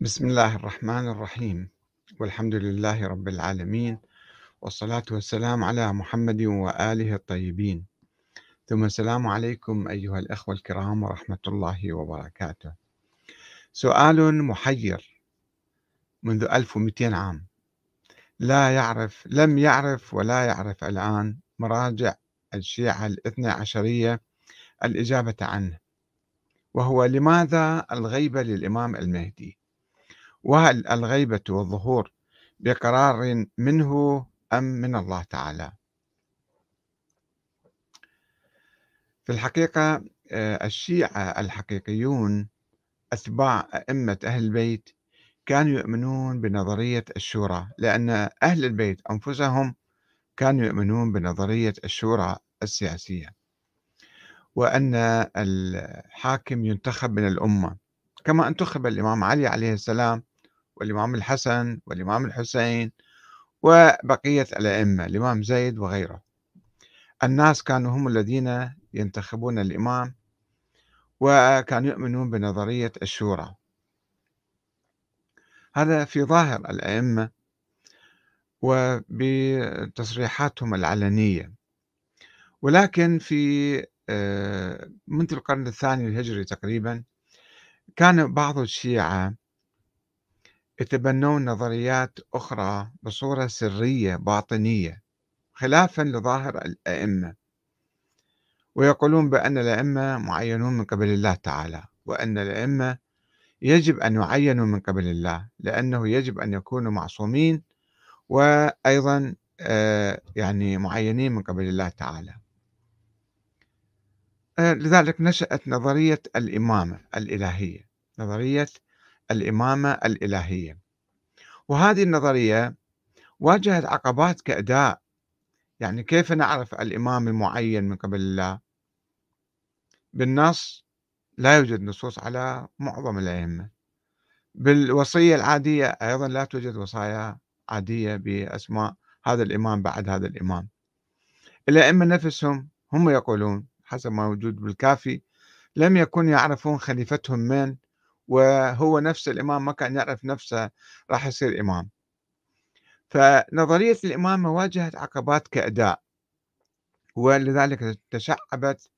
بسم الله الرحمن الرحيم والحمد لله رب العالمين والصلاة والسلام على محمد وآله الطيبين ثم السلام عليكم أيها الأخوة الكرام ورحمة الله وبركاته سؤال محير منذ 1200 عام لا يعرف لم يعرف ولا يعرف الآن مراجع الشيعة الاثنى عشرية الإجابة عنه وهو لماذا الغيبة للإمام المهدي وهل الغيبة والظهور بقرار منه أم من الله تعالى في الحقيقة آه، الشيعة الحقيقيون أتباع أئمة أهل البيت كانوا يؤمنون بنظرية الشورى لأن أهل البيت أنفسهم كانوا يؤمنون بنظرية الشورى السياسية وأن الحاكم ينتخب من الأمة كما انتخب الإمام علي عليه السلام والإمام الحسن والإمام الحسين وبقية الأئمة الإمام زيد وغيره الناس كانوا هم الذين ينتخبون الإمام وكانوا يؤمنون بنظرية الشورى هذا في ظاهر الأئمة وبتصريحاتهم العلنية ولكن في آه، منذ القرن الثاني الهجري تقريبا كان بعض الشيعة يتبنون نظريات أخرى بصورة سرية باطنية خلافا لظاهر الأئمة ويقولون بأن الأئمة معينون من قبل الله تعالى وأن الأئمة يجب أن يعينوا من قبل الله لأنه يجب أن يكونوا معصومين وأيضا آه، يعني معينين من قبل الله تعالى آه، لذلك نشأت نظرية الإمامة الإلهية نظرية الإمامة الإلهية وهذه النظرية واجهت عقبات كأداء يعني كيف نعرف الإمام المعين من قبل الله بالنص لا يوجد نصوص على معظم الأئمة بالوصية العادية أيضا لا توجد وصايا عادية بأسماء هذا الإمام بعد هذا الإمام الأئمة نفسهم هم يقولون حسب ما موجود بالكافي لم يكن يعرفون خليفتهم من وهو نفس الإمام ما كان يعرف نفسه راح يصير إمام فنظرية الإمامة واجهت عقبات كأداء ولذلك تشعبت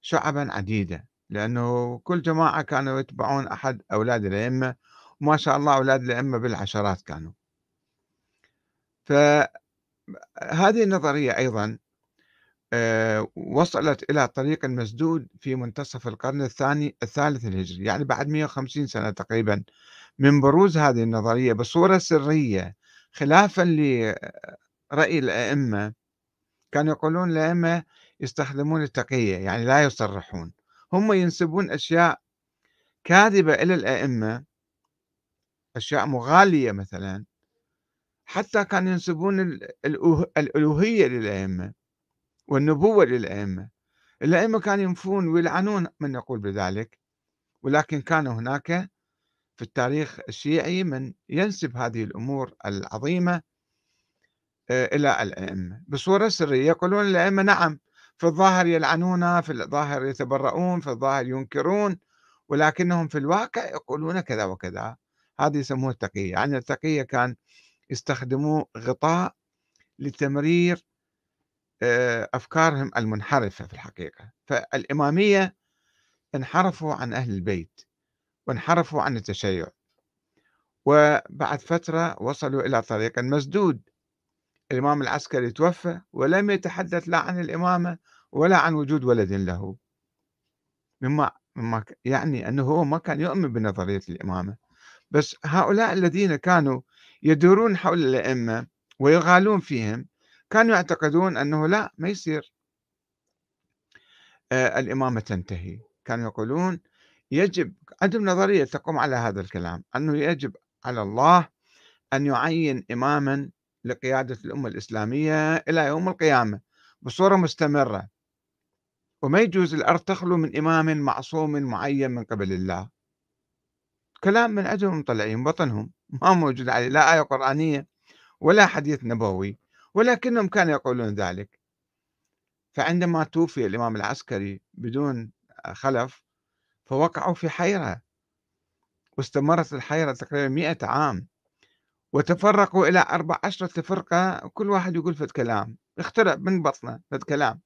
شعبا عديدة لأنه كل جماعة كانوا يتبعون أحد أولاد الأئمة وما شاء الله أولاد الأئمة بالعشرات كانوا فهذه النظرية أيضا آه، وصلت إلى طريق مسدود في منتصف القرن الثاني الثالث الهجري يعني بعد 150 سنة تقريبا من بروز هذه النظرية بصورة سرية خلافا لرأي الأئمة كانوا يقولون الأئمة يستخدمون التقية يعني لا يصرحون هم ينسبون أشياء كاذبة إلى الأئمة أشياء مغالية مثلا حتى كانوا ينسبون الألوهية للأئمة والنبوة للأئمة الأئمة كانوا ينفون ويلعنون من يقول بذلك ولكن كان هناك في التاريخ الشيعي من ينسب هذه الأمور العظيمة آه، إلى الأئمة بصورة سرية يقولون الأئمة نعم في الظاهر يلعنون في الظاهر يتبرؤون في الظاهر ينكرون ولكنهم في الواقع يقولون كذا وكذا هذه يسموه التقية يعني التقية كان يستخدموا غطاء لتمرير آه، أفكارهم المنحرفة في الحقيقة فالإمامية انحرفوا عن أهل البيت وانحرفوا عن التشيع وبعد فترة وصلوا إلى طريق مسدود الإمام العسكري توفى ولم يتحدث لا عن الإمامة ولا عن وجود ولد له مما مما يعني أنه هو ما كان يؤمن بنظرية الإمامة بس هؤلاء الذين كانوا يدورون حول الأئمة ويغالون فيهم كانوا يعتقدون أنه لا ما يصير آه، الإمامة تنتهي كانوا يقولون يجب عندهم نظرية تقوم على هذا الكلام أنه يجب على الله أن يعين إماما لقيادة الأمة الإسلامية إلى يوم القيامة بصورة مستمرة وما يجوز الأرض تخلو من إمام معصوم معين من قبل الله كلام من عندهم طلعين بطنهم ما موجود عليه لا آية قرآنية ولا حديث نبوي ولكنهم كانوا يقولون ذلك فعندما توفي الإمام العسكري بدون خلف فوقعوا في حيرة واستمرت الحيرة تقريبا مئة عام وتفرقوا إلى أربع عشرة فرقة كل واحد يقول فد كلام اخترع من بطنه فد كلام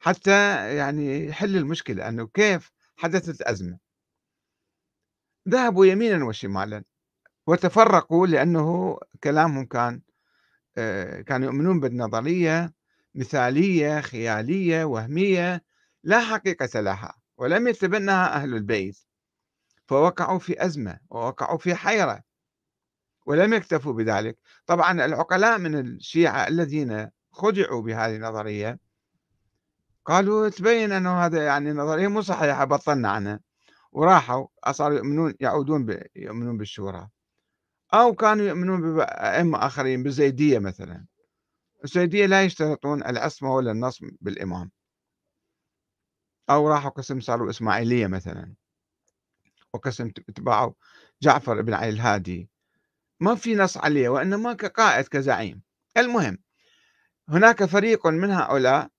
حتى يعني يحل المشكلة أنه كيف حدثت أزمة ذهبوا يمينا وشمالا وتفرقوا لأنه كلامهم كان آه، كانوا يؤمنون بالنظرية مثالية خيالية وهمية لا حقيقة لها ولم يتبنها أهل البيت فوقعوا في أزمة ووقعوا في حيرة ولم يكتفوا بذلك طبعا العقلاء من الشيعة الذين خدعوا بهذه النظرية قالوا تبين أنه هذا يعني نظرية مو صحيحة بطلنا عنها وراحوا صاروا يؤمنون يعودون يؤمنون بالشورى أو كانوا يؤمنون بأئمة آخرين بالزيدية مثلا الزيدية لا يشترطون العصمة ولا النصب بالإمام أو راحوا قسم صاروا إسماعيلية مثلا وقسم اتباعوا جعفر بن علي الهادي ما في نص عليه وإنما كقائد كزعيم المهم هناك فريق من هؤلاء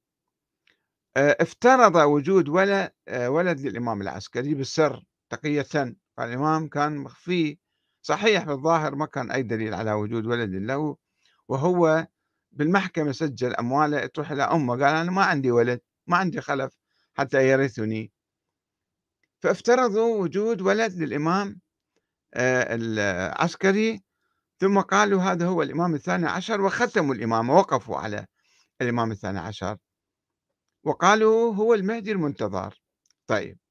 آه، افترض وجود ولد آه، ولد للإمام العسكري بالسر تقية قال الإمام كان مخفي صحيح في الظاهر ما كان أي دليل على وجود ولد له وهو بالمحكمة سجل أمواله تروح إلى أمه قال أنا ما عندي ولد ما عندي خلف حتى يرثني فافترضوا وجود ولد للإمام آه، العسكري ثم قالوا هذا هو الإمام الثاني عشر وختموا الإمامة وقفوا على الإمام الثاني عشر وقالوا هو المهدي المنتظر طيب